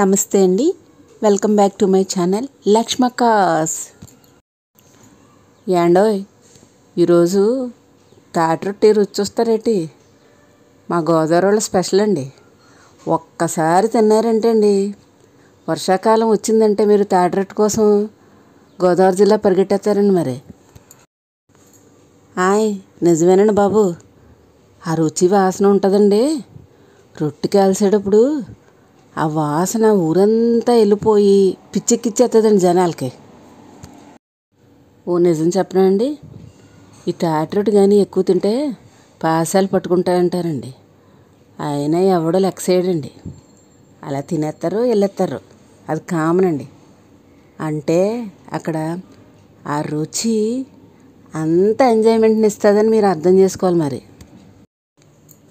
నమస్తే అండి welcome back to my channel లక్ష్మకాస్ ఏండోయ్ ఈరోజు తాటరొట్టి రుచి చూస్తారేటి మా గోదావరి వాళ్ళ స్పెషల్ అండి ఒక్కసారి తిన్నారంటే అండి వర్షాకాలం వచ్చిందంటే మీరు తాటరొట్టి కోసం గోదావరి జిల్లా పరిగెట్టేస్తారండి మరి ఆయ్ నిజమేనండి బాబు ఆ రుచి వాసన ఉంటుందండి రొట్టె కాల్సేటప్పుడు ఆ వాసన ఊరంతా వెళ్ళిపోయి పిచ్చెక్కిచ్చేస్తుందండి జనాలకి ఓ నిజం చెప్పనండి ఈ టాట్రూట్ కానీ ఎక్కువ తింటే పాసాలు పట్టుకుంటాయంటారండి అయినా ఎవడో లెక్క చేయడండి అలా తినేస్తారు వెళ్ళేస్తారు అది కామన్ అండి అంటే అక్కడ ఆ రుచి అంత ఎంజాయ్మెంట్ని ఇస్తుందని మీరు అర్థం చేసుకోవాలి మరి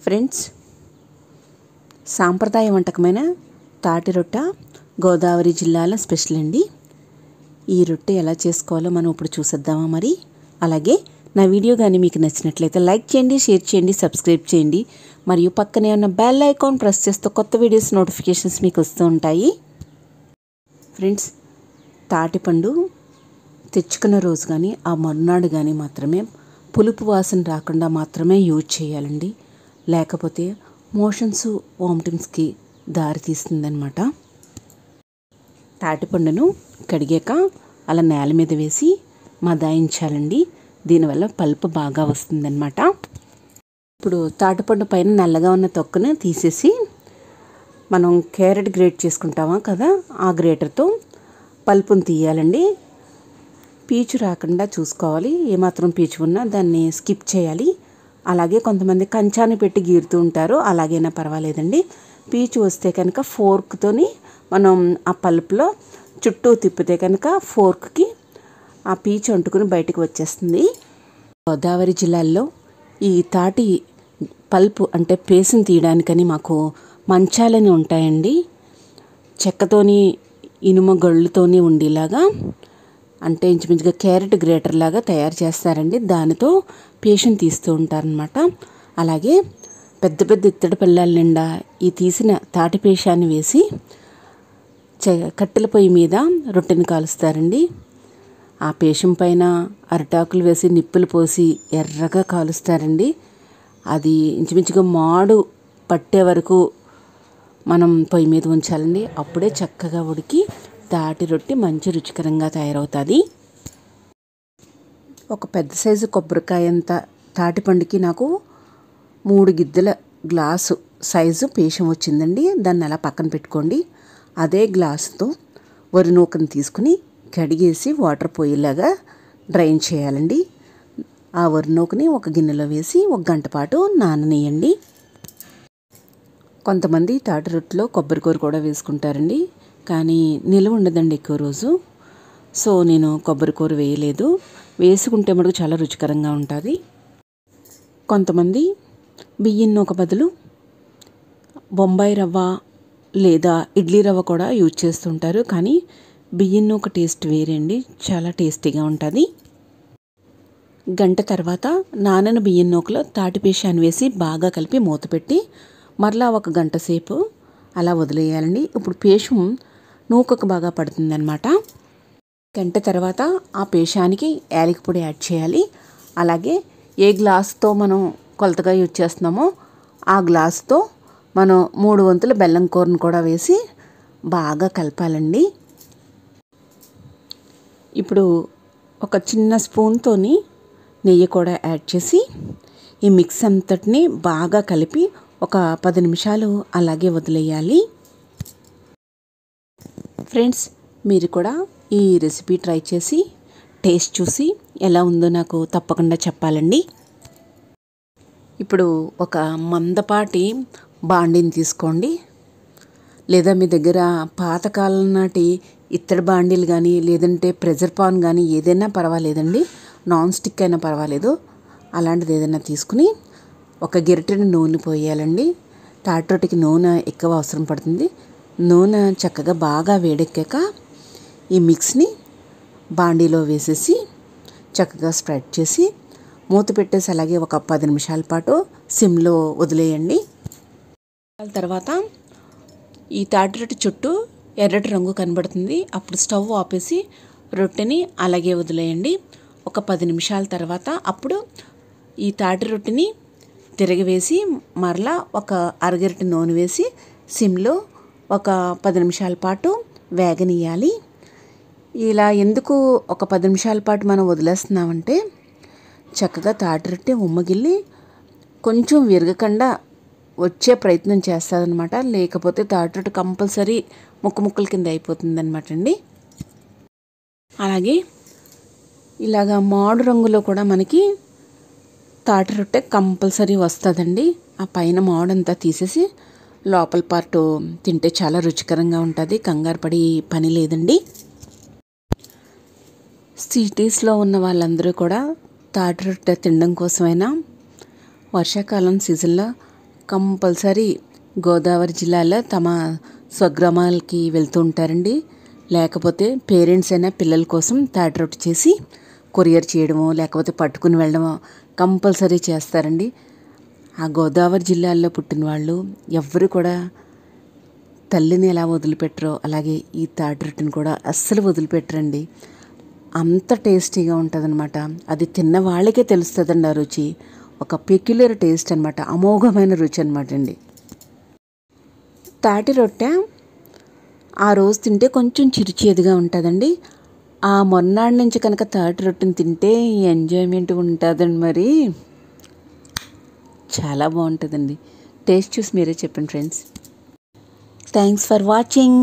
ఫ్రెండ్స్ సాంప్రదాయ వంటకమైన తాటి రొట్ట గోదావరి జిల్లాల స్పెషల్ అండి ఈ రొట్టె ఎలా చేసుకోవాలో మనం ఇప్పుడు చూసేద్దామా మరి అలాగే నా వీడియో కానీ మీకు నచ్చినట్లయితే లైక్ చేయండి షేర్ చేయండి సబ్స్క్రైబ్ చేయండి మరియు పక్కనే ఉన్న బెల్ ఐకాన్ ప్రెస్ చేస్తూ కొత్త వీడియోస్ నోటిఫికేషన్స్ మీకు వస్తూ ఉంటాయి ఫ్రెండ్స్ తాటిపండు తెచ్చుకున్న రోజు కానీ ఆ మరునాడు కానీ మాత్రమే పులుపు వాసన రాకుండా మాత్రమే యూజ్ చేయాలండి లేకపోతే మోషన్స్ వామిటింగ్స్కి దారితీస్తుందనమాట తాటిపండును కడిగాక అలా నేల మీద వేసి మదాయించాలండి దీనివల్ల పల్పు బాగా వస్తుందన్నమాట ఇప్పుడు తాటిపండు పైన నల్లగా ఉన్న తొక్కను తీసేసి మనం క్యారెట్ గ్రేట్ చేసుకుంటామా కదా ఆ గ్రేటర్తో పల్పును తీయాలండి పీచు రాకుండా చూసుకోవాలి ఏమాత్రం పీచు ఉన్నా దాన్ని స్కిప్ చేయాలి అలాగే కొంతమంది కంచాన్ని పెట్టి గీరుతూ ఉంటారు అలాగైనా పర్వాలేదండి పీచు వస్తే కనుక ఫోర్క్తోని మనం ఆ పల్పులో చుట్టూ తిప్పితే కనుక ఫోర్క్కి ఆ పీచు అంటుకుని బయటకు వచ్చేస్తుంది గోదావరి జిల్లాల్లో ఈ తాటి పల్పు అంటే పేసుని తీయడానికని మాకు మంచాలని ఉంటాయండి చెక్కతోని ఇనుమ గళ్ళుతోని ఉండేలాగా అంటే ఇంచుమించుగా క్యారెట్ గ్రేటర్ లాగా తయారు చేస్తారండి దానితో పేషెంట్ తీస్తూ ఉంటారనమాట అలాగే పెద్ద పెద్ద ఇత్తడి పళ్ళాల నిండా ఈ తీసిన తాటి పేషాన్ని వేసి కట్టెల పొయ్యి మీద రొట్టెని కాలుస్తారండి ఆ పేషం పైన అరిటాకులు వేసి నిప్పులు పోసి ఎర్రగా కాలుస్తారండి అది ఇంచుమించుగా మాడు పట్టే వరకు మనం పొయ్యి మీద ఉంచాలండి అప్పుడే చక్కగా ఉడికి తాటి రొట్టె మంచి రుచికరంగా తయారవుతుంది ఒక పెద్ద సైజు కొబ్బరికాయ తాటి తాటిపండుకి నాకు మూడు గిద్దెల గ్లాసు సైజు పేషం వచ్చిందండి దాన్ని అలా పక్కన పెట్టుకోండి అదే గ్లాసుతో వరి నూకను తీసుకుని కడిగేసి వాటర్ పోయేలాగా డ్రైన్ చేయాలండి ఆ వరి నూకని ఒక గిన్నెలో వేసి ఒక గంట పాటు నాననేయండి కొంతమంది తాటి రొట్టెలో కొబ్బరికూర కూడా వేసుకుంటారండి కానీ నిలువ ఉండదండి ఎక్కువ రోజు సో నేను కొబ్బరికూర వేయలేదు వేసుకుంటే మటుకు చాలా రుచికరంగా ఉంటుంది కొంతమంది బియ్యం నూక బదులు బొంబాయి రవ్వ లేదా ఇడ్లీ రవ్వ కూడా యూజ్ చేస్తుంటారు కానీ బియ్యం నూక టేస్ట్ వేరండి చాలా టేస్టీగా ఉంటుంది గంట తర్వాత నానని బియ్యం నూకలో తాటిపేషాన్ని వేసి బాగా కలిపి మూత పెట్టి మరలా ఒక గంట సేపు అలా వదిలేయాలండి ఇప్పుడు పేషం నూకకు బాగా పడుతుందనమాట గంట తర్వాత ఆ పేషానికి యాలకి పొడి యాడ్ చేయాలి అలాగే ఏ గ్లాస్తో మనం కొలతగా యూజ్ చేస్తున్నామో ఆ గ్లాస్తో మనం మూడు వంతుల బెల్లం కూరను కూడా వేసి బాగా కలపాలండి ఇప్పుడు ఒక చిన్న స్పూన్తోని నెయ్యి కూడా యాడ్ చేసి ఈ మిక్స్ అంతటిని బాగా కలిపి ఒక పది నిమిషాలు అలాగే వదిలేయాలి ఫ్రెండ్స్ మీరు కూడా ఈ రెసిపీ ట్రై చేసి టేస్ట్ చూసి ఎలా ఉందో నాకు తప్పకుండా చెప్పాలండి ఇప్పుడు ఒక మందపాటి బాండిని తీసుకోండి లేదా మీ దగ్గర పాతకాలం నాటి ఇత్తడి బాండీలు కానీ లేదంటే ప్రెజర్ పాన్ కానీ ఏదైనా పర్వాలేదండి నాన్ స్టిక్ అయినా పర్వాలేదు అలాంటిది ఏదైనా తీసుకుని ఒక గిరిటెని నూనె పోయాలండి తాటోటికి నూనె ఎక్కువ అవసరం పడుతుంది నూనె చక్కగా బాగా వేడెక్కాక ఈ మిక్స్ని బాండీలో వేసేసి చక్కగా స్ప్రెడ్ చేసి మూత పెట్టేసి అలాగే ఒక పది నిమిషాల పాటు సిమ్లో వదిలేయండి తర్వాత ఈ తాటి రొట్టె చుట్టూ ఎర్రటి రంగు కనబడుతుంది అప్పుడు స్టవ్ ఆపేసి రొట్టెని అలాగే వదిలేయండి ఒక పది నిమిషాల తర్వాత అప్పుడు ఈ తాటి రొట్టెని తిరగవేసి మరలా ఒక అరగరటి నూనె వేసి సిమ్లో ఒక పది నిమిషాల పాటు వేగనీయాలి ఇలా ఎందుకు ఒక పది నిమిషాల పాటు మనం వదిలేస్తున్నామంటే చక్కగా తాటిరొట్టె ఉమ్మగిల్లి కొంచెం విరగకుండా వచ్చే ప్రయత్నం చేస్తుందన్నమాట లేకపోతే తాటిరొట్టె కంపల్సరీ ముక్కు ముక్కల కింద అయిపోతుందన్నమాట అండి అలాగే ఇలాగ మాడు రంగులో కూడా మనకి తాటి రొట్టె కంపల్సరీ వస్తుందండి ఆ పైన మోడంతా తీసేసి లోపల పార్టు తింటే చాలా రుచికరంగా ఉంటుంది కంగారు పడి పని లేదండి సిటీస్లో ఉన్న వాళ్ళందరూ కూడా తాటి రొట్టె తినడం కోసమైనా వర్షాకాలం సీజన్లో కంపల్సరీ గోదావరి జిల్లాలో తమ స్వగ్రామాలకి వెళ్తూ ఉంటారండి లేకపోతే పేరెంట్స్ అయినా పిల్లల కోసం తాటి రొట్టె చేసి కొరియర్ చేయడమో లేకపోతే పట్టుకుని వెళ్ళడమో కంపల్సరీ చేస్తారండి ఆ గోదావరి జిల్లాల్లో పుట్టిన వాళ్ళు ఎవరు కూడా తల్లిని ఎలా వదిలిపెట్టరో అలాగే ఈ తాటి రొట్టెని కూడా అస్సలు వదిలిపెట్టరండి అంత టేస్టీగా అనమాట అది తిన్న వాళ్ళకే తెలుస్తుందండి ఆ రుచి ఒక పెక్యులర్ టేస్ట్ అనమాట అమోఘమైన రుచి అనమాట అండి తాటి రొట్టె ఆ రోజు తింటే కొంచెం చిరుచేదిగా ఉంటుందండి ఆ మొన్నాడు నుంచి కనుక తాటి రొట్టెని తింటే ఎంజాయ్మెంట్ ఉంటుందండి మరి చాలా బాగుంటుందండి టేస్ట్ చూసి మీరే చెప్పండి ఫ్రెండ్స్ థ్యాంక్స్ ఫర్ వాచింగ్